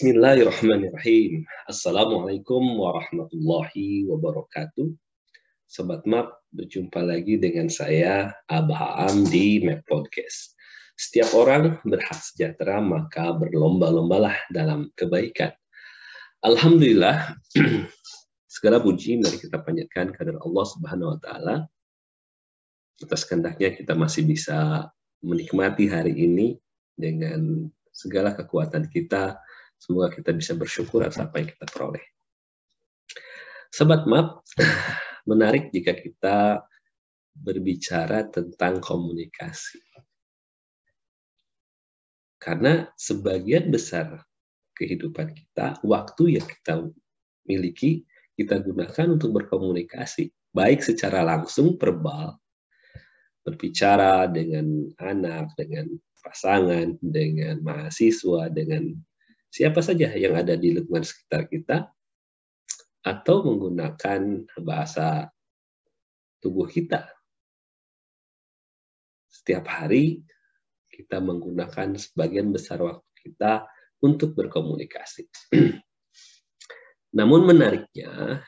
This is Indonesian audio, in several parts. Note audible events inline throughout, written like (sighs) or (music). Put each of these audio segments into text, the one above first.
Bismillahirrahmanirrahim. Assalamualaikum warahmatullahi wabarakatuh. Sobat Map, berjumpa lagi dengan saya Abah Am di Map Podcast. Setiap orang berhak sejahtera, maka berlomba-lombalah dalam kebaikan. Alhamdulillah, (clears throat) segala puji mari kita panjatkan kepada Allah Subhanahu wa taala. Atas kehendaknya kita masih bisa menikmati hari ini dengan segala kekuatan kita, Semoga kita bisa bersyukur atas apa yang kita peroleh. Sobat Map, (sighs) menarik jika kita berbicara tentang komunikasi. Karena sebagian besar kehidupan kita, waktu yang kita miliki, kita gunakan untuk berkomunikasi, baik secara langsung verbal, berbicara dengan anak, dengan pasangan, dengan mahasiswa, dengan siapa saja yang ada di lingkungan sekitar kita atau menggunakan bahasa tubuh kita. Setiap hari kita menggunakan sebagian besar waktu kita untuk berkomunikasi. (clears throat) Namun menariknya,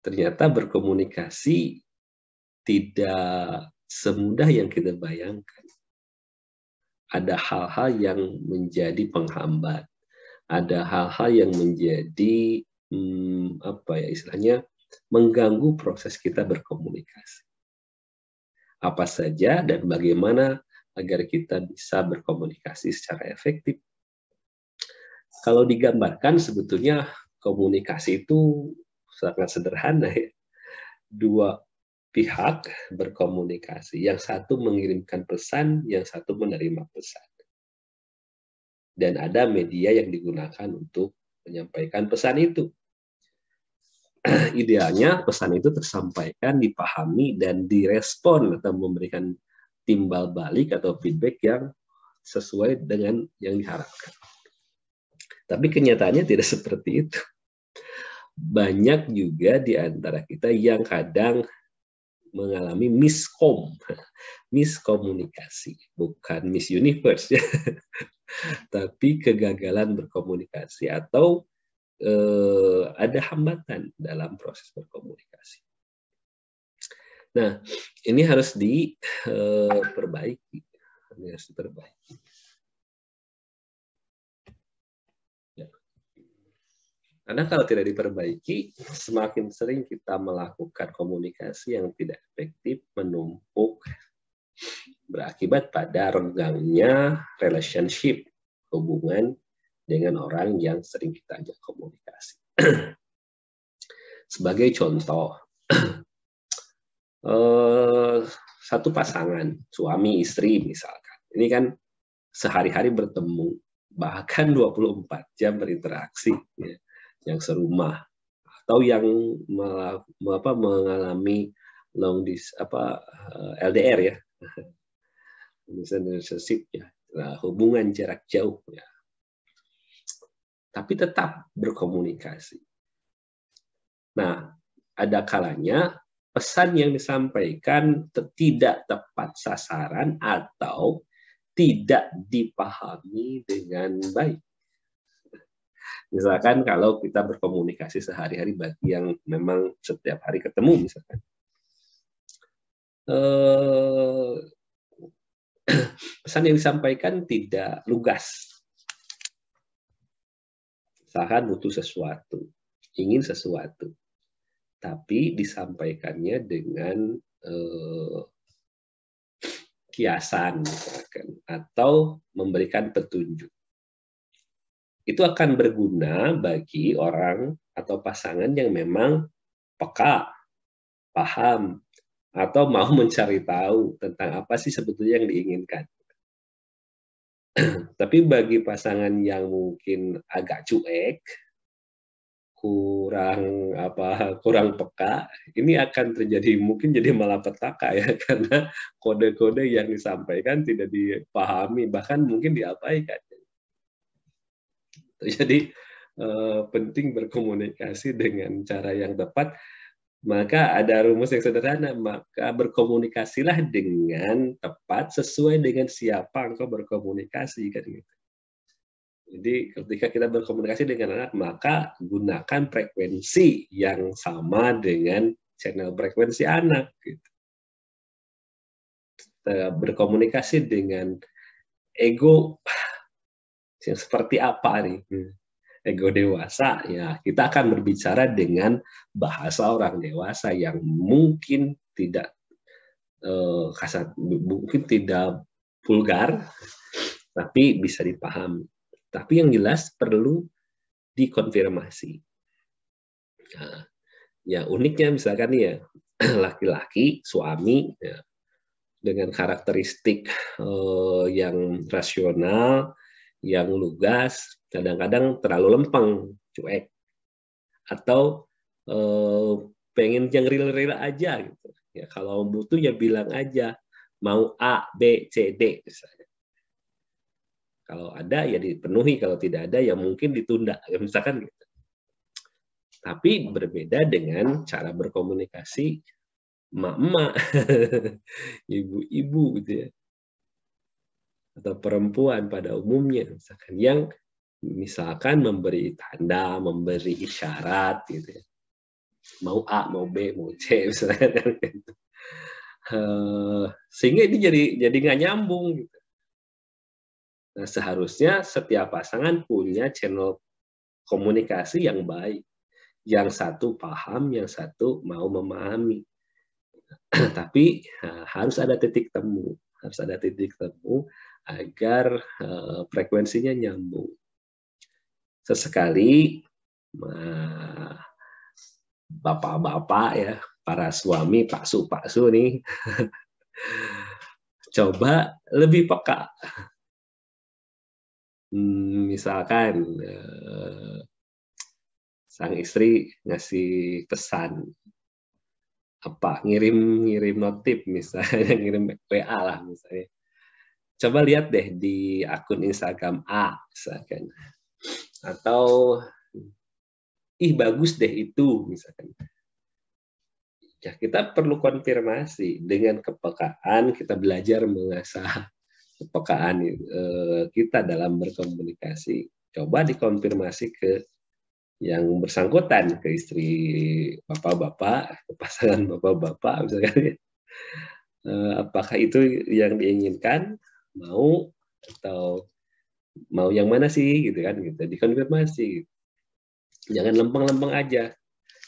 ternyata berkomunikasi tidak semudah yang kita bayangkan ada hal-hal yang menjadi penghambat, ada hal-hal yang menjadi hmm, apa ya istilahnya mengganggu proses kita berkomunikasi. Apa saja dan bagaimana agar kita bisa berkomunikasi secara efektif. Kalau digambarkan sebetulnya komunikasi itu sangat sederhana ya. Dua pihak berkomunikasi. Yang satu mengirimkan pesan, yang satu menerima pesan. Dan ada media yang digunakan untuk menyampaikan pesan itu. (clears throat) Idealnya pesan itu tersampaikan, dipahami, dan direspon atau memberikan timbal balik atau feedback yang sesuai dengan yang diharapkan. Tapi kenyataannya tidak seperti itu. Banyak juga di antara kita yang kadang mengalami miskom, (laughs) miskomunikasi, bukan Miss Universe ya, (laughs) tapi kegagalan berkomunikasi atau eh, ada hambatan dalam proses berkomunikasi. Nah, ini harus diperbaiki, eh, ini harus diperbaiki. Karena kalau tidak diperbaiki, semakin sering kita melakukan komunikasi yang tidak efektif, menumpuk, berakibat pada renggangnya relationship, hubungan dengan orang yang sering kita ajak komunikasi. (clears throat) Sebagai contoh, (clears throat) eh, satu pasangan, suami, istri misalkan, ini kan sehari-hari bertemu, bahkan 24 jam berinteraksi. Ya yang serumah atau yang apa, mengalami long dis apa eh, LDR ya relationship (laughs) ya nah, hubungan jarak jauh ya tapi tetap berkomunikasi nah ada kalanya pesan yang disampaikan tidak tepat sasaran atau tidak dipahami dengan baik Misalkan kalau kita berkomunikasi sehari-hari bagi yang memang setiap hari ketemu misalkan. Eh, (clears throat) pesan yang disampaikan tidak lugas. Misalkan butuh sesuatu, ingin sesuatu. Tapi disampaikannya dengan eh, kiasan misalkan atau memberikan petunjuk itu akan berguna bagi orang atau pasangan yang memang peka, paham, atau mau (laughs) mencari tahu tentang apa sih sebetulnya yang diinginkan. (clears throat) Tapi bagi pasangan yang mungkin agak cuek, kurang apa kurang peka, ini akan terjadi mungkin jadi malapetaka ya (laughs) karena kode-kode yang disampaikan tidak dipahami bahkan mungkin diabaikan. Gitu. (laughs) Jadi eh, penting berkomunikasi dengan cara yang tepat. Maka ada rumus yang sederhana, maka berkomunikasilah dengan tepat sesuai dengan siapa engkau berkomunikasi kan gitu. Jadi ketika kita berkomunikasi dengan anak, maka gunakan frekuensi yang sama dengan channel frekuensi anak. Gitu. berkomunikasi dengan ego, seperti apa nih? Hmm. Ego dewasa, ya kita akan berbicara dengan bahasa orang dewasa yang mungkin tidak eh, kasat, mungkin tidak vulgar, tapi bisa dipaham Tapi yang jelas perlu dikonfirmasi. Nah, ya uniknya misalkan ya (clears throat) laki-laki suami ya, dengan karakteristik eh, yang rasional yang lugas, kadang-kadang terlalu lempeng, cuek, atau eh, pengen yang real-real aja gitu. Ya kalau butuh ya bilang aja mau A, B, C, D misalnya. Kalau ada ya dipenuhi, kalau tidak ada ya mungkin ditunda, ya misalkan gitu. Tapi berbeda dengan cara berkomunikasi emak-emak, (laughs) ibu-ibu gitu ya atau perempuan pada umumnya misalkan yang misalkan memberi tanda, memberi isyarat gitu ya. Mau A, mau B, mau C (laughs) misalnya, kan gitu. eh, sehingga ini jadi jadi nggak nyambung gitu. Nah, seharusnya setiap pasangan punya channel komunikasi yang baik. Yang satu paham, yang satu mau memahami. (clears throat) Tapi eh, harus ada titik temu, harus ada titik temu agar uh, frekuensinya nyambung. Sesekali bapak-bapak uh, ya, para suami Pak Su Pak Su nih (laughs) coba lebih peka. Hmm, misalkan uh, sang istri ngasih pesan apa ngirim ngirim notif misalnya (laughs) ngirim WA lah misalnya Coba lihat deh di akun Instagram A misalkan. Atau ih bagus deh itu misalkan. Ya, kita perlu konfirmasi dengan kepekaan kita belajar mengasah kepekaan eh, kita dalam berkomunikasi. Coba dikonfirmasi ke yang bersangkutan ke istri bapak-bapak, ke pasangan bapak-bapak misalkan. Eh, apakah itu yang diinginkan? mau atau mau yang mana sih gitu kan gitu dikonfirmasi gitu. jangan lempeng-lempeng aja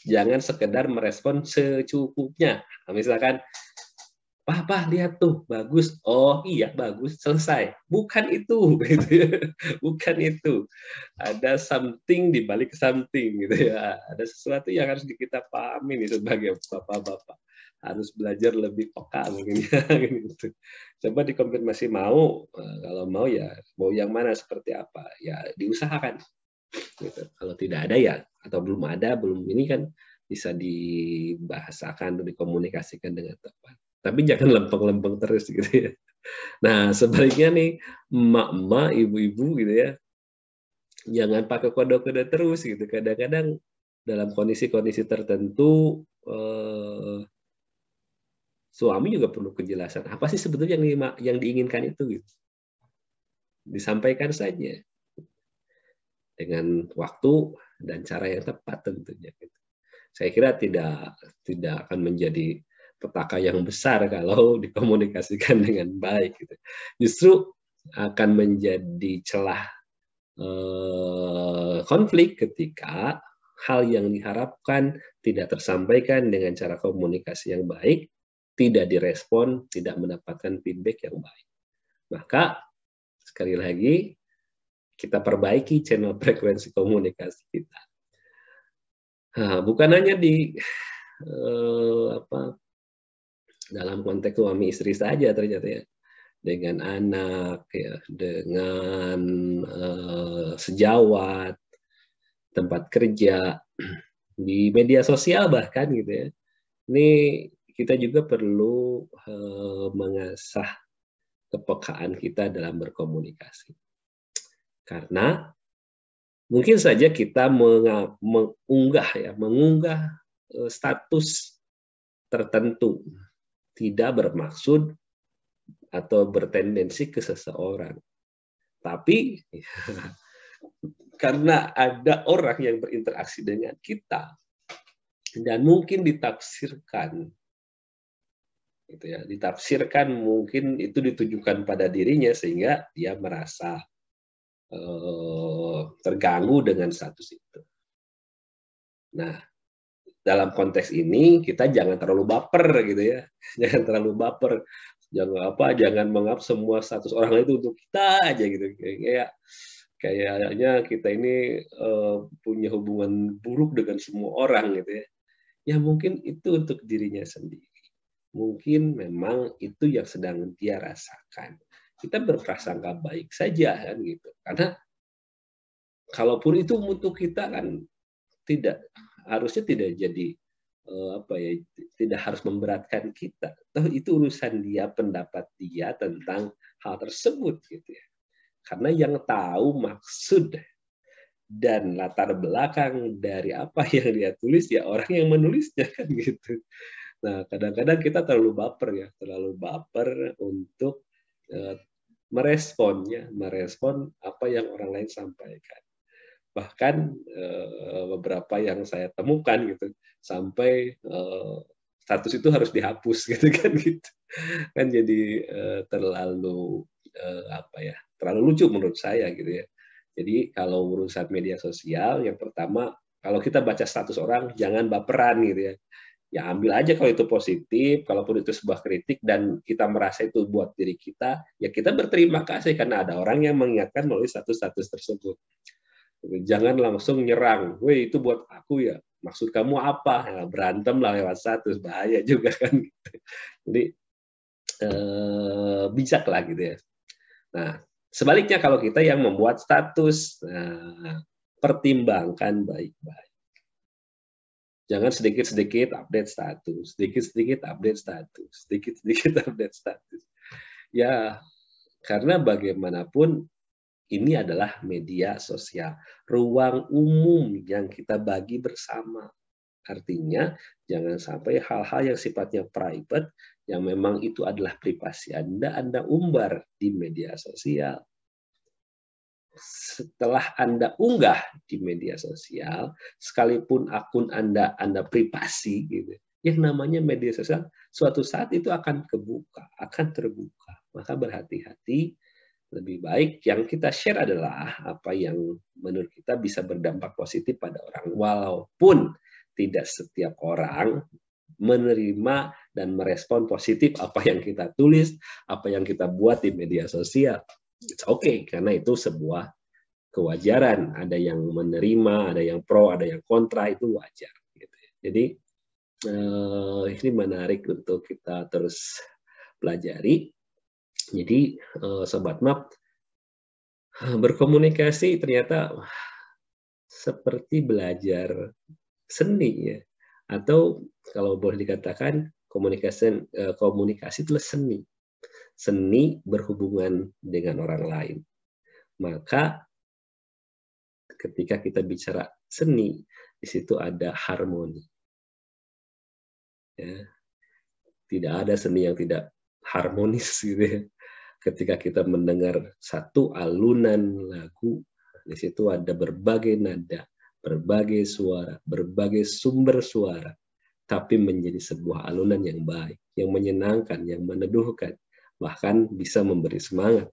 jangan sekedar merespon secukupnya nah, misalkan Papa lihat tuh bagus. Oh iya bagus selesai. Bukan itu, (laughs) gitu. Ya. bukan itu. Ada something di balik something gitu ya. Ada sesuatu yang harus kita pahami nih sebagai bapak-bapak harus belajar lebih peka mungkin ya (laughs) gitu. Coba dikonfirmasi mau, eh, kalau mau ya mau yang mana seperti apa ya diusahakan. Gitu. Kalau tidak ada ya atau belum ada belum ini kan bisa dibahasakan dikomunikasikan dengan tepat. Tapi jangan lempeng-lempeng terus gitu ya. Nah sebaliknya nih emak-emak, ibu-ibu gitu ya, jangan pakai kode-kode terus gitu. Kadang-kadang dalam kondisi-kondisi tertentu eh, suami juga perlu kejelasan apa sih sebetulnya yang, di, yang diinginkan itu gitu. Disampaikan saja dengan waktu dan cara yang tepat tentunya. Gitu. Saya kira tidak tidak akan menjadi petaka yang besar (laughs) kalau dikomunikasikan dengan baik. Gitu. Justru akan menjadi celah eh, konflik ketika hal yang diharapkan tidak tersampaikan dengan cara komunikasi yang baik tidak direspon, tidak mendapatkan feedback yang baik. Maka sekali lagi kita perbaiki channel (laughs) frekuensi komunikasi kita. Nah, bukan hanya di eh, apa dalam konteks suami istri saja ternyata ya dengan anak ya dengan eh, sejawat tempat kerja (clears throat) di media sosial bahkan gitu ya ini kita juga perlu uh, mengasah kepekaan kita dalam berkomunikasi. Karena mungkin saja kita mengunggah ya, mengunggah eh, status tertentu tidak bermaksud atau bertendensi ke seseorang. Tapi (laughs) karena ada orang yang berinteraksi dengan kita dan mungkin ditafsirkan gitu ya ditafsirkan mungkin itu ditujukan pada dirinya sehingga dia merasa eh, terganggu dengan status itu. Nah, dalam konteks ini kita jangan terlalu baper gitu ya, (laughs) jangan terlalu baper, jangan apa, jangan mengap semua status orang itu untuk kita aja gitu kayak kayaknya kita ini uh, punya hubungan buruk dengan semua orang gitu ya. Ya mungkin itu untuk dirinya sendiri mungkin memang itu yang sedang dia rasakan. Kita berprasangka baik saja kan gitu. Karena kalaupun itu untuk kita kan tidak harusnya tidak jadi eh, apa ya tidak harus memberatkan kita. Tuh itu urusan dia, pendapat dia tentang hal tersebut gitu ya. Karena yang tahu maksud dan latar belakang dari apa yang dia tulis ya orang yang menulisnya kan gitu. Nah, kadang-kadang kita terlalu baper ya, terlalu baper untuk eh, meresponnya, merespon apa yang orang lain sampaikan. Bahkan eh, beberapa yang saya temukan gitu, sampai eh, status itu harus dihapus (laughs) gitu kan gitu. Kan jadi terlalu apa ya? Terlalu lucu menurut saya gitu ya. Jadi kalau urusan media sosial yang pertama kalau kita baca status orang jangan baperan gitu ya ya ambil aja kalau itu positif, kalaupun itu sebuah kritik dan kita merasa itu buat diri kita, ya kita berterima kasih karena ada orang yang mengingatkan melalui status-status tersebut. Jangan langsung nyerang, weh itu buat aku ya, maksud kamu apa? Ya, berantem lah lewat status, bahaya juga (laughs) kan. Gitu. Jadi eh, bijak lah gitu ya. Nah, sebaliknya kalau kita yang membuat status, nah, pertimbangkan baik-baik jangan sedikit-sedikit update status, sedikit-sedikit update status, sedikit-sedikit (laughs) update status. Ya, karena bagaimanapun ini adalah media sosial, ruang umum yang kita bagi bersama. Artinya, jangan sampai hal-hal yang sifatnya private, yang memang itu adalah privasi Anda, Anda umbar di media sosial setelah Anda unggah di media sosial, sekalipun akun Anda Anda privasi gitu. Yang namanya media sosial suatu saat itu akan kebuka, akan terbuka. Maka berhati-hati lebih baik yang kita share adalah apa yang menurut kita bisa berdampak positif pada orang walaupun tidak setiap orang menerima dan merespon positif apa yang kita tulis, apa yang kita buat di media sosial it's okay karena itu sebuah kewajaran. Ada yang menerima, ada yang pro, ada yang kontra itu wajar. Gitu. Ya. Jadi uh, ini menarik untuk kita terus pelajari. Jadi uh, sobat map eh, berkomunikasi ternyata seperti belajar seni ya atau kalau boleh dikatakan komunikasi komunikasi itu seni seni berhubungan dengan orang lain. Maka ketika kita bicara seni, di situ ada harmoni. Ya. Tidak ada seni yang tidak harmonis (laughs) gitu ya. Ketika kita mendengar satu alunan lagu, di situ ada berbagai nada, berbagai suara, berbagai sumber suara, tapi menjadi sebuah alunan yang baik, yang menyenangkan, yang meneduhkan, bahkan bisa memberi semangat.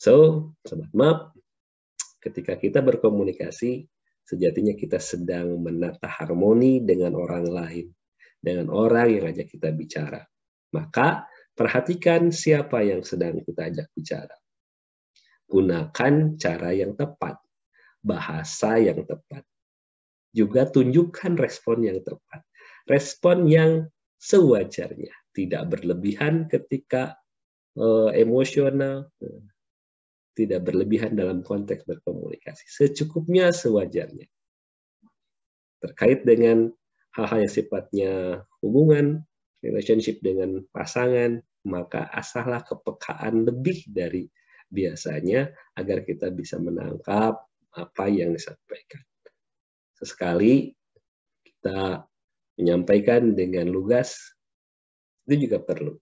So, sobat map, ketika kita berkomunikasi, sejatinya kita sedang menata harmoni dengan orang lain, dengan orang yang ajak kita bicara. Maka, perhatikan siapa yang sedang kita ajak bicara. Gunakan cara yang tepat, bahasa yang tepat. Juga tunjukkan respon yang tepat, respon yang sewajarnya tidak berlebihan ketika uh, emosional, tidak berlebihan dalam konteks berkomunikasi, secukupnya sewajarnya. Terkait dengan hal-hal yang sifatnya hubungan, relationship dengan pasangan, maka asahlah kepekaan lebih dari biasanya agar kita bisa menangkap apa yang disampaikan. Sesekali kita menyampaikan dengan lugas itu juga perlu.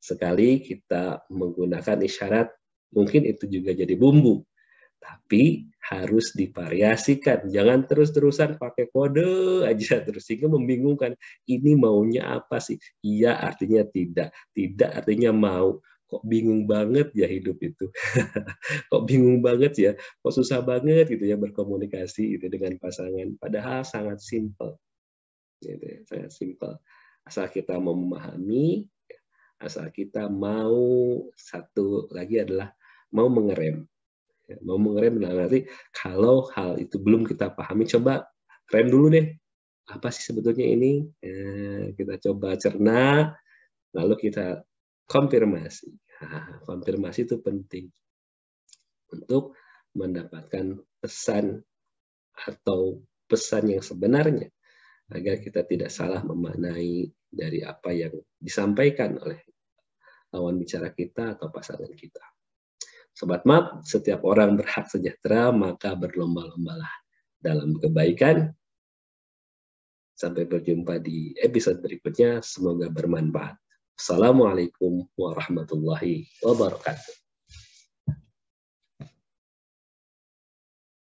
Sekali kita menggunakan isyarat, mungkin itu juga jadi bumbu. Tapi harus divariasikan. Jangan terus-terusan pakai kode aja terus. Sehingga membingungkan, ini maunya apa sih? Iya artinya tidak. Tidak artinya mau kok bingung banget ya hidup itu (laughs) kok bingung banget ya kok susah banget gitu ya berkomunikasi itu dengan pasangan padahal sangat simpel gitu ya, sangat simpel asal kita mau memahami, asal kita mau satu lagi adalah mau mengerem. Ya, mau mengerem nah, nanti kalau hal itu belum kita pahami, coba rem dulu deh. Apa sih sebetulnya ini? Ya, kita coba cerna, lalu kita konfirmasi. Nah, konfirmasi itu penting untuk mendapatkan pesan atau pesan yang sebenarnya agar kita tidak salah memaknai dari apa yang disampaikan oleh lawan bicara kita atau pasangan kita. Sobat Map, setiap orang berhak sejahtera, maka berlomba-lombalah dalam kebaikan. Sampai berjumpa di episode berikutnya. Semoga bermanfaat. Assalamualaikum warahmatullahi wabarakatuh.